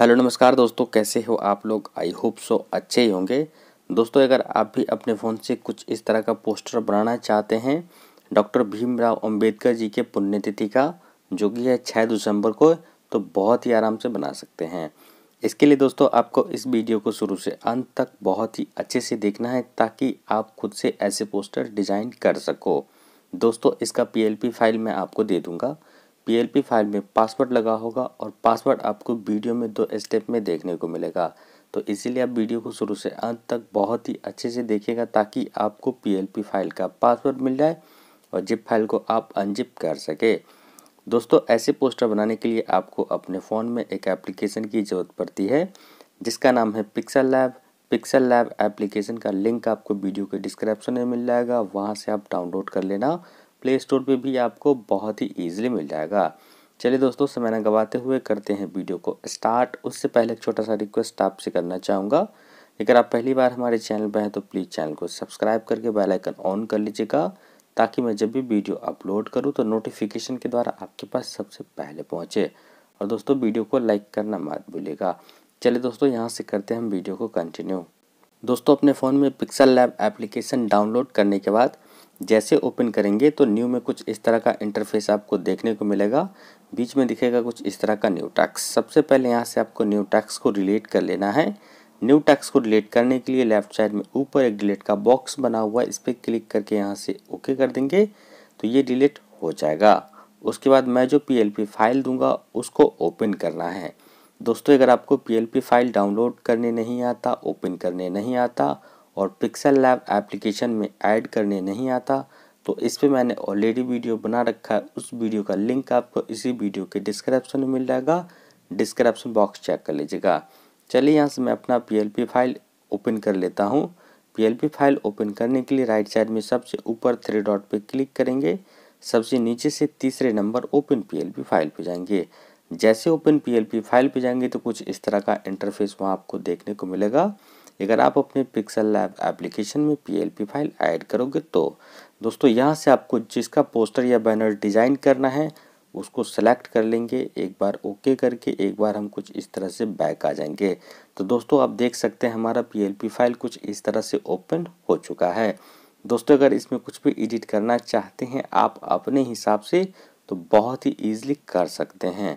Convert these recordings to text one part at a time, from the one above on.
hello नमस्कार दोस्तों कैसे हो आप लोग आई होप सो अच्छे ही होंगे दोस्तों अगर आप भी अपने फ़ोन से कुछ इस तरह का पोस्टर बनाना चाहते हैं डॉक्टर भीमराव अंबेडकर जी के पुण्यतिथि का जो कि है छः दिसंबर को तो बहुत ही आराम से बना सकते हैं इसके लिए दोस्तों आपको इस वीडियो को शुरू से अंत तक बहुत ही अच्छे से देखना है ताकि आप खुद से ऐसे पोस्टर डिज़ाइन कर सको दोस्तों इसका पी फाइल मैं आपको दे दूँगा पीएलपी फाइल में पासवर्ड लगा होगा और पासवर्ड आपको वीडियो में दो स्टेप में देखने को मिलेगा तो इसीलिए आप वीडियो को शुरू से अंत तक बहुत ही अच्छे से देखिएगा ताकि आपको पीएलपी फाइल का पासवर्ड मिल जाए और जिप फाइल को आप अनजिप कर सके दोस्तों ऐसे पोस्टर बनाने के लिए आपको अपने फ़ोन में एक एप्लीकेशन की ज़रूरत पड़ती है जिसका नाम है PixelLab PixelLab application का लिंक आपको वीडियो के डिस्क्रिप्शन में मिल जाएगा वहाँ से आप डाउनलोड कर लेना प्ले स्टोर पर भी आपको बहुत ही ईजिली मिल जाएगा चलिए दोस्तों समय न गवाते हुए करते हैं वीडियो को स्टार्ट उससे पहले एक छोटा सा रिक्वेस्ट आपसे करना चाहूँगा अगर आप पहली बार हमारे चैनल पर हैं तो प्लीज़ चैनल को सब्सक्राइब करके बेल आइकन ऑन कर लीजिएगा ताकि मैं जब भी वीडियो अपलोड करूँ तो नोटिफिकेशन के द्वारा आपके पास सबसे पहले पहुँचे और दोस्तों वीडियो को लाइक करना मत भूलिएगा चलिए दोस्तों यहाँ से करते हैं हम वीडियो को कंटिन्यू दोस्तों अपने फ़ोन में पिक्सल लैब एप्लीकेशन डाउनलोड करने के बाद जैसे ओपन करेंगे तो न्यू में कुछ इस तरह का इंटरफेस आपको देखने को मिलेगा बीच में दिखेगा कुछ इस तरह का न्यू टैक्स सबसे पहले यहाँ से आपको न्यू टैक्स को रिलेट कर लेना है न्यू टैक्स को रिलेट करने के लिए लेफ्ट साइड में ऊपर एक डिलेट का बॉक्स बना हुआ है इस पर क्लिक करके यहाँ से ओके कर देंगे तो ये डिलेट हो जाएगा उसके बाद मैं जो पी फाइल दूंगा उसको ओपन करना है दोस्तों अगर आपको पी फाइल डाउनलोड करने नहीं आता ओपन करने नहीं आता और पिक्सल लैब एप्लीकेशन में ऐड करने नहीं आता तो इस पर मैंने ऑलरेडी वीडियो बना रखा है उस वीडियो का लिंक आपको इसी वीडियो के डिस्क्रिप्शन में मिल जाएगा डिस्क्रिप्शन बॉक्स चेक कर लीजिएगा चलिए यहाँ से मैं अपना पी फाइल ओपन कर लेता हूँ पी फाइल ओपन करने के लिए राइट साइड में सबसे ऊपर थ्री डॉट पर क्लिक करेंगे सबसे नीचे से तीसरे नंबर ओपन पी फाइल पर जाएंगे जैसे ओपन पी फाइल पर जाएंगे तो कुछ इस तरह का इंटरफेस वहाँ आपको देखने को मिलेगा अगर आप अपने पिक्सल लैब एप्लीकेशन में पी फाइल ऐड करोगे तो दोस्तों यहाँ से आपको जिसका पोस्टर या बैनर डिज़ाइन करना है उसको सेलेक्ट कर लेंगे एक बार ओके करके एक बार हम कुछ इस तरह से बैक आ जाएंगे तो दोस्तों आप देख सकते हैं हमारा पी फाइल कुछ इस तरह से ओपन हो चुका है दोस्तों अगर इसमें कुछ भी एडिट करना चाहते हैं आप अपने हिसाब से तो बहुत ही ईजिली कर सकते हैं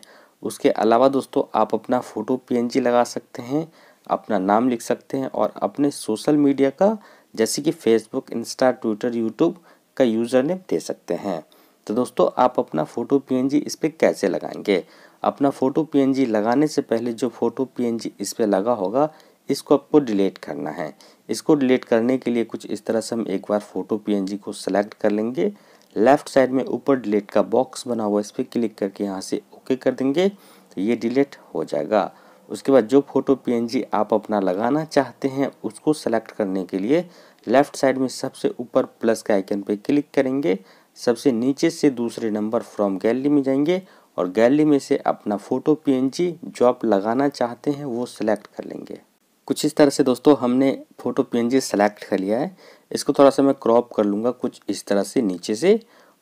उसके अलावा दोस्तों आप अपना फ़ोटो पी लगा सकते हैं अपना नाम लिख सकते हैं और अपने सोशल मीडिया का जैसे कि फेसबुक इंस्टा ट्विटर यूट्यूब का यूज़र नेम दे सकते हैं तो दोस्तों आप अपना फ़ोटो पीएनजी इस पर कैसे लगाएंगे अपना फ़ोटो पीएनजी लगाने से पहले जो फ़ोटो पीएनजी इस पर लगा होगा इसको आपको डिलीट करना है इसको डिलीट करने के लिए कुछ इस तरह से हम एक बार फ़ोटो पीएनजी को सेलेक्ट कर लेंगे लेफ़्ट साइड में ऊपर डिलीट का बॉक्स बना हुआ इस पर क्लिक करके यहाँ से ओके कर देंगे तो ये डिलीट हो जाएगा उसके बाद जो फोटो पीएनजी आप अपना लगाना चाहते हैं उसको सेलेक्ट करने के लिए लेफ़्ट साइड में सबसे ऊपर प्लस के आइकन पर क्लिक करेंगे सबसे नीचे से दूसरे नंबर फ्रॉम गैलरी में जाएंगे और गैलरी में से अपना फ़ोटो पीएनजी जो आप लगाना चाहते हैं वो सिलेक्ट कर लेंगे कुछ इस तरह से दोस्तों हमने फ़ोटो पीएनजी सेलेक्ट कर लिया है इसको थोड़ा सा मैं क्रॉप कर लूँगा कुछ इस तरह से नीचे से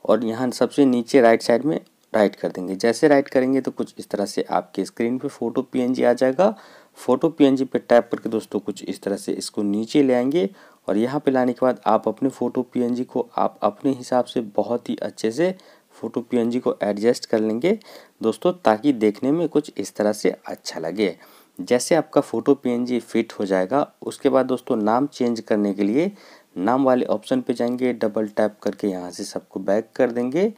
और यहाँ सबसे नीचे राइट साइड में राइट कर देंगे जैसे राइट करेंगे तो कुछ इस तरह से आपके स्क्रीन पे फोटो पीएनजी आ जाएगा फोटो पीएनजी पे टैप करके दोस्तों कुछ इस तरह से इसको नीचे ले आएंगे और यहाँ पे लाने के बाद आप अपने फ़ोटो पीएनजी को आप अपने हिसाब से बहुत ही अच्छे से फ़ोटो पीएनजी को एडजस्ट कर लेंगे दोस्तों ताकि देखने में कुछ इस तरह से अच्छा लगे जैसे आपका फ़ोटो पी फिट हो जाएगा उसके बाद दोस्तों नाम चेंज करने के लिए नाम वाले ऑप्शन पर जाएंगे डबल टैप करके यहाँ से सबको बैक कर देंगे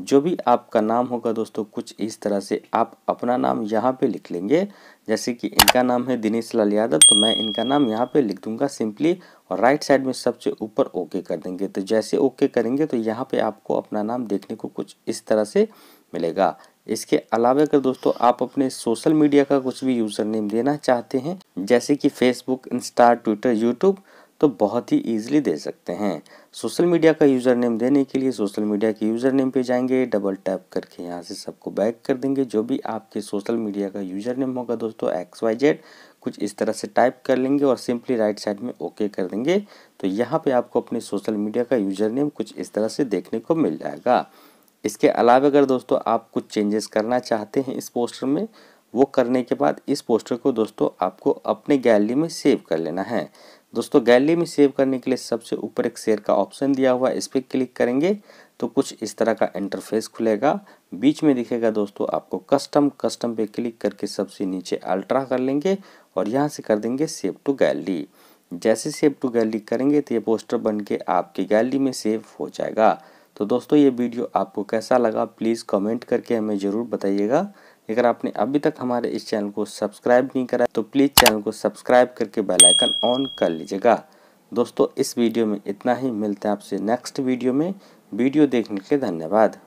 जो भी आपका नाम होगा दोस्तों कुछ इस तरह से आप अपना नाम यहाँ पे लिख लेंगे जैसे कि इनका नाम है दिनेश लाल यादव तो मैं इनका नाम यहाँ पे लिख दूंगा सिंपली और राइट साइड में सबसे ऊपर ओके कर देंगे तो जैसे ओके करेंगे तो यहाँ पे आपको अपना नाम देखने को कुछ इस तरह से मिलेगा इसके अलावा अगर दोस्तों आप अपने सोशल मीडिया का कुछ भी यूज़र नेम देना चाहते हैं जैसे कि फेसबुक इंस्टा ट्विटर यूट्यूब तो बहुत ही ईजिली दे सकते हैं सोशल मीडिया का यूज़र नेम देने के लिए सोशल मीडिया के यूज़र नेम पे जाएंगे डबल टैप करके यहाँ से सबको बैक कर देंगे जो भी आपके सोशल मीडिया का यूज़र नेम होगा दोस्तों एक्स वाई जेड कुछ इस तरह से टाइप कर लेंगे और सिंपली राइट साइड में ओके कर देंगे तो यहाँ पे आपको अपने सोशल मीडिया का यूज़र नेम कुछ इस तरह से देखने को मिल जाएगा इसके अलावा अगर दोस्तों आप कुछ चेंजेस करना चाहते हैं इस पोस्टर में वो करने के बाद इस पोस्टर को दोस्तों आपको अपने गैलरी में सेव कर लेना है दोस्तों गैलरी में सेव करने के लिए सबसे ऊपर एक शेयर का ऑप्शन दिया हुआ है इस पर क्लिक करेंगे तो कुछ इस तरह का इंटरफेस खुलेगा बीच में दिखेगा दोस्तों आपको कस्टम कस्टम पे क्लिक करके सबसे नीचे अल्ट्रा कर लेंगे और यहाँ से कर देंगे सेव टू गैलरी जैसे सेव टू गैलरी करेंगे तो ये पोस्टर बन के आपकी गैलरी में सेव हो जाएगा तो दोस्तों ये वीडियो आपको कैसा लगा प्लीज़ कमेंट करके हमें ज़रूर बताइएगा अगर आपने अभी तक हमारे इस चैनल को सब्सक्राइब नहीं करा तो प्लीज़ चैनल को सब्सक्राइब करके बेल आइकन ऑन कर लीजिएगा दोस्तों इस वीडियो में इतना ही मिलते हैं आपसे नेक्स्ट वीडियो में वीडियो देखने के धन्यवाद